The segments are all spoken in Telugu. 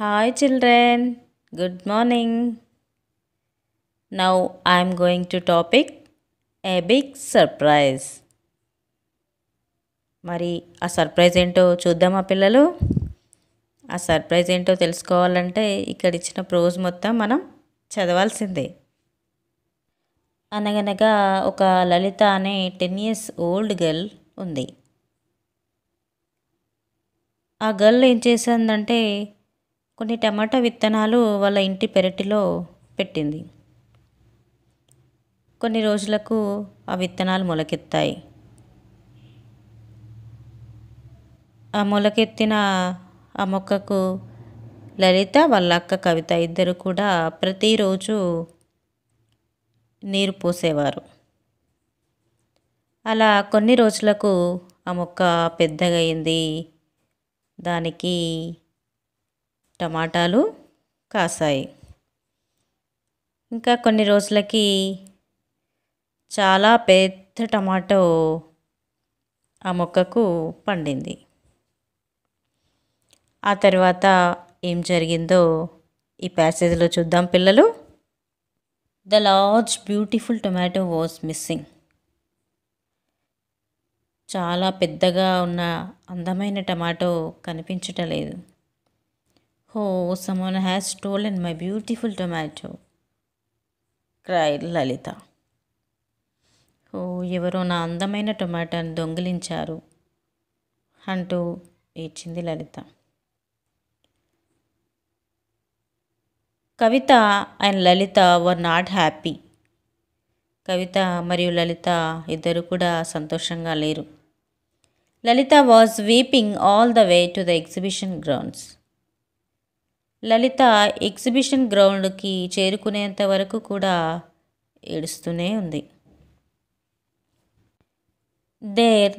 Hi children good morning now I am going to topic a big surprise. మరి ఆ సర్ప్రైజ్ ఏంటో చూద్దామా పిల్లలు ఆ సర్ప్రైజ్ ఏంటో తెలుసుకోవాలంటే ఇక్కడ ఇచ్చిన ప్రోజ్ మొత్తం మనం చదవాల్సిందే అనగనగా ఒక లలిత అనే టెన్ ఇయర్స్ ఓల్డ్ గర్ల్ ఉంది ఆ గర్ల్ ఏం చేసిందంటే కొన్ని టమాటా విత్తనాలు వాళ్ళ ఇంటి పెరటిలో పెట్టింది కొన్ని రోజులకు ఆ విత్తనాలు మొలకెత్తాయి ఆ మొలకెత్తిన ఆ మొక్కకు లలిత వాళ్ళ అక్క కవిత ఇద్దరు కూడా ప్రతిరోజు నీరు పోసేవారు అలా కొన్ని రోజులకు ఆ మొక్క పెద్దగయింది దానికి టమాటాలు కాసాయి ఇంకా కొన్ని రోజులకి చాలా పెద్ద టమాటో ఆ మొక్కకు పండింది ఆ తర్వాత ఏం జరిగిందో ఈ ప్యాసేజ్లో చూద్దాం పిల్లలు the large beautiful tomato was missing చాలా పెద్దగా ఉన్న అందమైన టమాటో కనిపించటలేదు Oh, someone has stolen my beautiful tomato cry Lalitha ఓ ఎవరో నా అందమైన టొమాటోని దొంగిలించారు అంటూ ఏడ్చింది Lalitha Kavitha and Lalitha were not happy Kavitha మరియు లలిత ఇద్దరు కూడా సంతోషంగా లేరు Lalitha was weeping all the way to the exhibition grounds Lalitha exhibition గ్రౌండ్కి చేరుకునేంత వరకు కూడా ఏడుస్తూనే ఉంది there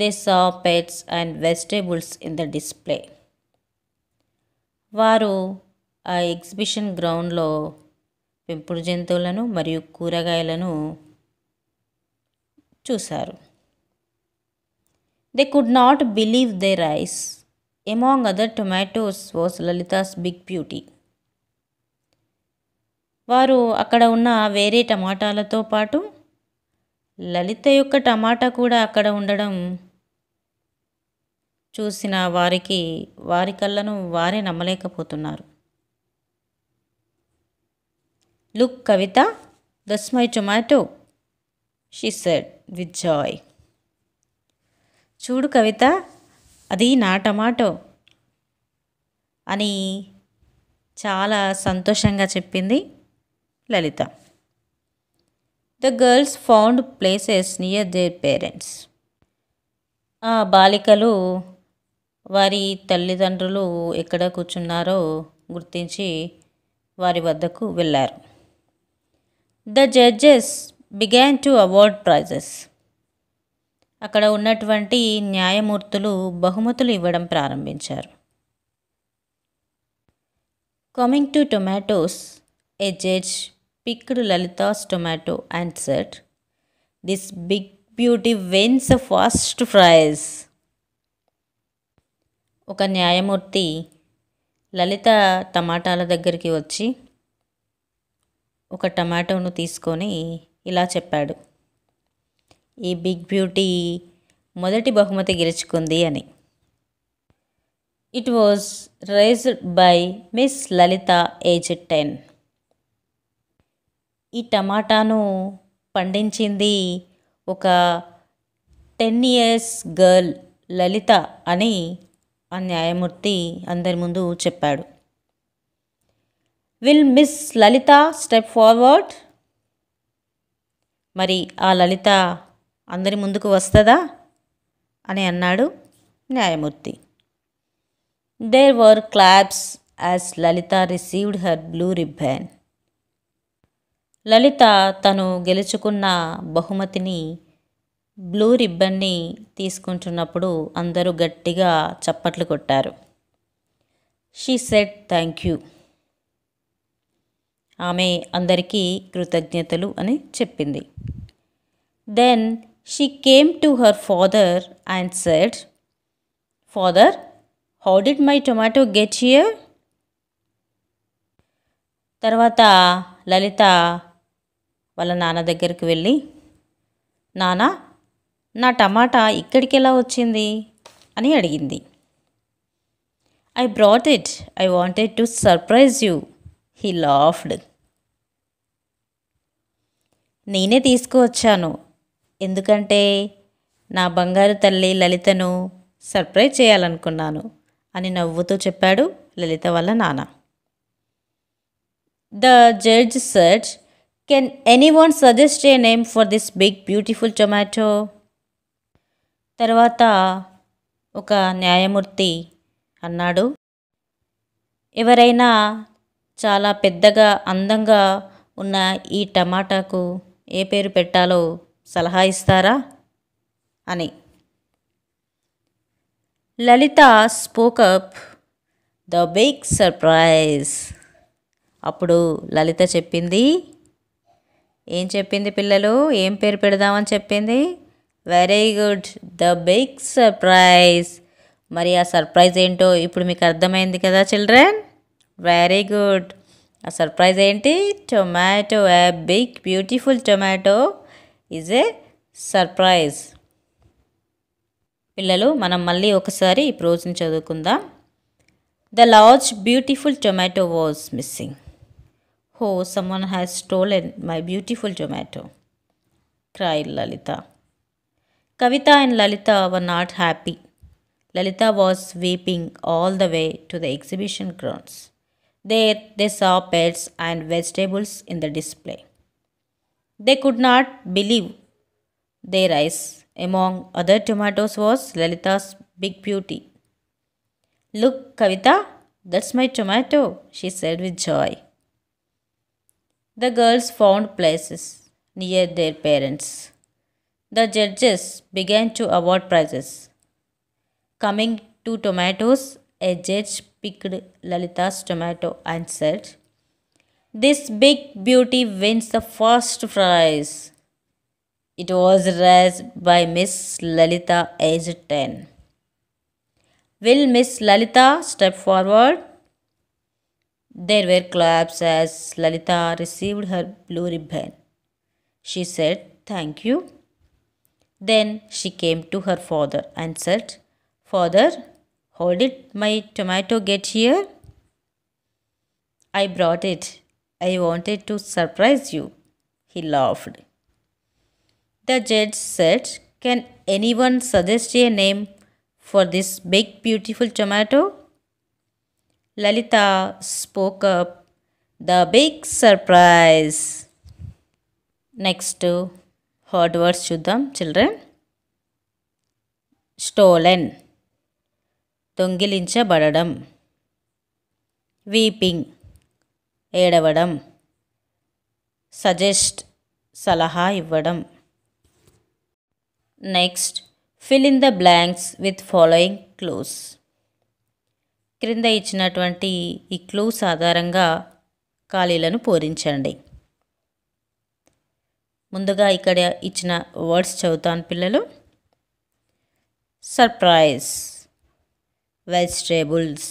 they saw pets and vegetables in the display వారు ఆ ఎగ్జిబిషన్ గ్రౌండ్లో పెంపుడు జంతువులను మరియు కూరగాయలను చూశారు they could not believe their eyes Among other tomatoes was Lalita's big beauty. వారు అక్కడ ఉన్న వేరే టమాటాలతో పాటు లలిత యొక్క టమాటా కూడా అక్కడ ఉండడం చూసిన వారికి వారి కళ్ళను వారే నమ్మలేకపోతున్నారు look Kavitha this my tomato she said with joy చూడు కవిత అది నా టమాటో అని చాలా సంతోషంగా చెప్పింది Lalitha the girls found places near their parents ఆ బాలికలు వారి తల్లిదండ్రులు ఎక్కడ కూర్చున్నారో గుర్తించి వారి వద్దకు వెళ్ళారు the judges began to award prizes అక్కడ ఉన్నటువంటి న్యాయమూర్తులు బహుమతులు ఇవ్వడం ప్రారంభించారు coming to tomatoes a judge picked Lalitha's tomato and said this big beauty wins a first prize ఒక న్యాయమూర్తి లలిత టమాటాల దగ్గరికి వచ్చి ఒక టమాటోను తీసుకొని ఇలా చెప్పాడు ఈ బిగ్ బ్యూటీ మొదటి బహుమతి గెలుచుకుంది అని it was raised by miss Lalitha age ten ఈ టమాటాను పండించింది ఒక టెన్ ఇయర్స్ గర్ల్ లలిత అని ఆ న్యాయమూర్తి అందరి ముందు చెప్పాడు will miss Lalitha step forward మరి ఆ లలిత అందరి ముందుకు వస్తుందా అని అన్నాడు న్యాయమూర్తి there were claps as Lalitha received her blue ribbon Lalitha తను గెలుచుకున్న బహుమతిని బ్లూ రిబ్బన్ని తీసుకుంటున్నప్పుడు అందరూ గట్టిగా చప్పట్లు కొట్టారు షీ సెట్ థ్యాంక్ యూ ఆమె అందరికీ కృతజ్ఞతలు అని చెప్పింది then she came to her father and said, father how did my tomato get here? తర్వాత లలిత వాళ్ళ నాన్న దగ్గరికి వెళ్ళి నానా నా టమాటా ఇక్కడికి ఎలా వచ్చింది అని అడిగింది I brought it I wanted to surprise you he laughed నేనే తీసుకువచ్చాను ఎందుకంటే నా బంగారు తల్లి లలితను సర్ప్రైజ్ చేయాలనుకున్నాను అని నవ్వుతూ చెప్పాడు లలిత వాళ్ళ నాన్న the judge search can anyone suggest a name for this big beautiful tomato తర్వాత ఒక న్యాయమూర్తి అన్నాడు ఎవరైనా చాలా పెద్దగా అందంగా ఉన్న ఈ టమాటాకు ఏ పేరు పెట్టాలో సలహా ఇస్తారా అని Lalitha spoke up the big surprise అప్పుడు లలిత చెప్పింది ఏం చెప్పింది పిల్లలు ఏం పేరు పెడదామని చెప్పింది very good the big surprise మరి ఆ సర్ప్రైజ్ ఏంటో ఇప్పుడు మీకు అర్థమైంది కదా చిల్డ్రన్ వెరీ గుడ్ ఆ సర్ప్రైజ్ ఏంటి tomato a big beautiful tomato is a surprise పిల్లలు మనం మళ్ళీ ఒకసారి ఈ ప్రోజ్ని చదువుకుందాం the large beautiful tomato was missing who someone has stolen my beautiful tomato cried Lalitha. Kavitha and Lalitha were not happy. Lalitha was weeping all the way to the exhibition grounds. There they saw pets and vegetables in the display. They could not believe their eyes. Among other tomatoes was Lalita's big beauty. Look, Kavita, that's my tomato, she said with joy. The girls found places near their parents. The judges began to award prizes. Coming to tomatoes, a judge picked Lalita's tomato and said, this big beauty wins the first prize. It was raised by Miss Lalita, age 10. Will Miss Lalita step forward? There were claps as Lalita received her blue ribbon. She said, Thank you. Then she came to her father and said, Father, how did my tomato get here? I brought it, I wanted to surprise you. He laughed. The judge said, Can anyone suggest a name for this big, beautiful tomato? Lalita spoke up. The big surprise. Next to hard words Shuddham, children. Stolen. దొంగిలించబడడం weeping. ఏడవడం సజెస్ట్ సలహా ఇవ్వడం next fill in the blanks with following clues క్రింద ఇచ్చినటువంటి ఈ క్లూస్ ఆధారంగా ఖాళీలను పూరించండి ముందుగా ఇక్కడ ఇచ్చిన వర్డ్స్ చదువుతాను పిల్లలు surprise vegetables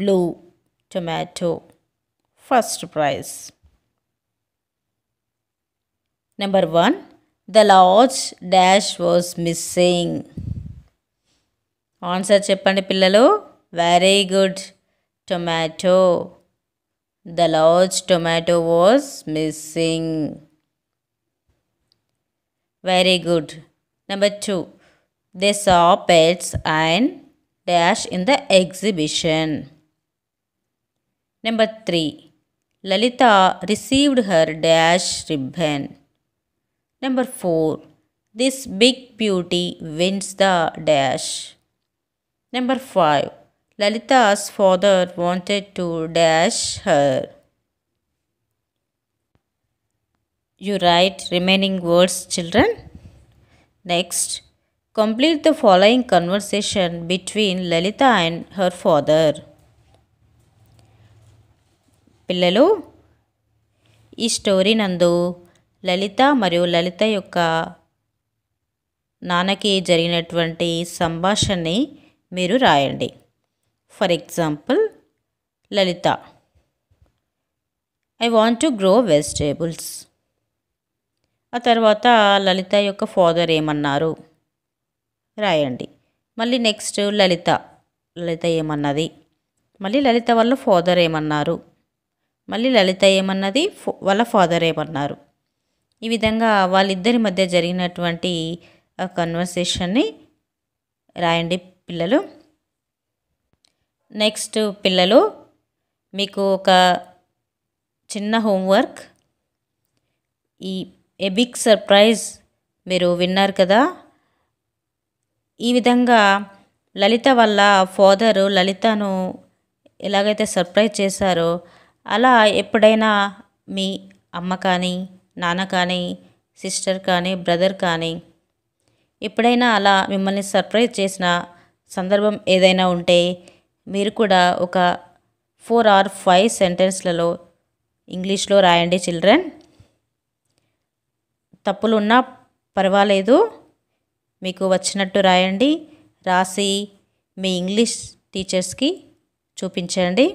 blue tomato first prize number one the large dash was missing answer చెప్పండి పిల్లలు very good tomato the large tomato was missing very good number two they saw pets and dash in the exhibition number three Lalita received her dash ribbon. Number 4. This big beauty wins the dash. Number 5. Lalita's father wanted to dash her. You write remaining words children. Next. Complete the following conversation between Lalita and her father. పిల్లలు ఈ స్టోరీ నందు లలిత మరియు లలిత యొక్క నాన్నకి జరిగినటువంటి సంభాషణని మీరు రాయండి for example Lalitha I want to grow vegetables ఆ తర్వాత లలిత యొక్క ఫాదర్ ఏమన్నారు రాయండి మళ్ళీ నెక్స్ట్ లలిత లలిత ఏమన్నది మళ్ళీ లలిత వాళ్ళ ఫాదర్ ఏమన్నారు మళ్ళీ లలిత ఏమన్నది వాళ్ళ ఫాదర్ ఏమన్నారు ఈ విధంగా వాళ్ళిద్దరి మధ్య జరిగినటువంటి కన్వర్సేషన్ని రాయండి పిల్లలు నెక్స్ట్ పిల్లలు మీకు ఒక చిన్న హోంవర్క్ ఈ ఏ బిగ్ సర్ప్రైజ్ మీరు విన్నారు కదా ఈ విధంగా లలిత వల్ల ఫాదరు లలితను ఎలాగైతే సర్ప్రైజ్ చేశారో అలా ఎప్పుడైనా మీ అమ్మ కానీ నాన్న కానీ సిస్టర్ కానీ బ్రదర్ కానీ ఎప్పుడైనా అలా మిమ్మల్ని సర్ప్రైజ్ చేసిన సందర్భం ఏదైనా ఉంటే మీరు కూడా ఒక ఫోర్ ఆర్ ఫైవ్ సెంటెన్స్లలో ఇంగ్లీష్లో రాయండి చిల్డ్రన్ తప్పులున్నా పర్వాలేదు మీకు వచ్చినట్టు రాయండి రాసి మీ ఇంగ్లీష్ టీచర్స్కి చూపించండి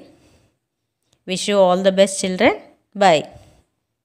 Wish you all the best children. Bye.